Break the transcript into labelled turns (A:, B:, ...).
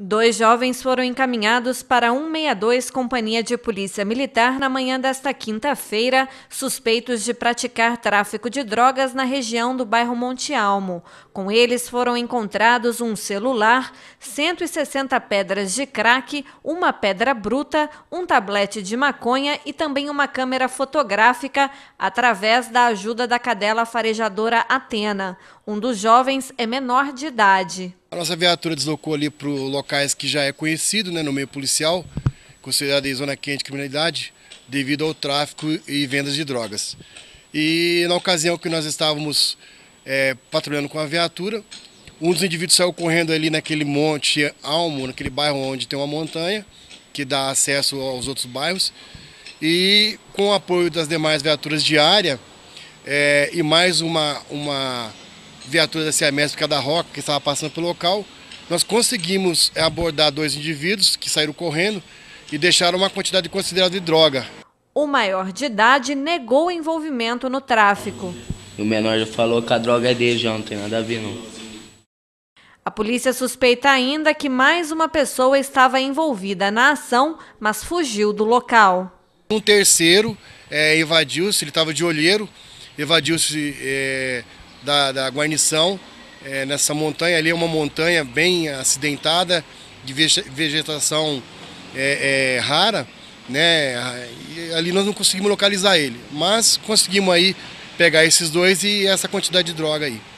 A: Dois jovens foram encaminhados para 162 Companhia de Polícia Militar na manhã desta quinta-feira, suspeitos de praticar tráfico de drogas na região do bairro Monte Almo. Com eles foram encontrados um celular, 160 pedras de crack, uma pedra bruta, um tablete de maconha e também uma câmera fotográfica através da ajuda da cadela farejadora Atena. Um dos jovens é menor de idade.
B: A nossa viatura deslocou ali para locais que já é conhecido né, no meio policial, considerado em zona quente de criminalidade, devido ao tráfico e vendas de drogas. E na ocasião que nós estávamos é, patrulhando com a viatura, um dos indivíduos saiu correndo ali naquele monte Almo, naquele bairro onde tem uma montanha, que dá acesso aos outros bairros. E com o apoio das demais viaturas de área é, e mais uma, uma viatura da CMS por causa da roca que estava passando pelo local. Nós conseguimos eh, abordar dois indivíduos que saíram correndo e deixaram uma quantidade considerável de droga.
A: O maior de idade negou o envolvimento no tráfico.
B: O menor já falou que a droga é dele, já não tem nada a ver não.
A: A polícia suspeita ainda que mais uma pessoa estava envolvida na ação, mas fugiu do local.
B: Um terceiro é, evadiu-se, ele estava de olheiro, evadiu-se é, da, da guarnição é, nessa montanha ali, é uma montanha bem acidentada, de vegetação é, é, rara, né? E ali nós não conseguimos localizar ele, mas conseguimos aí pegar esses dois e essa quantidade de droga aí.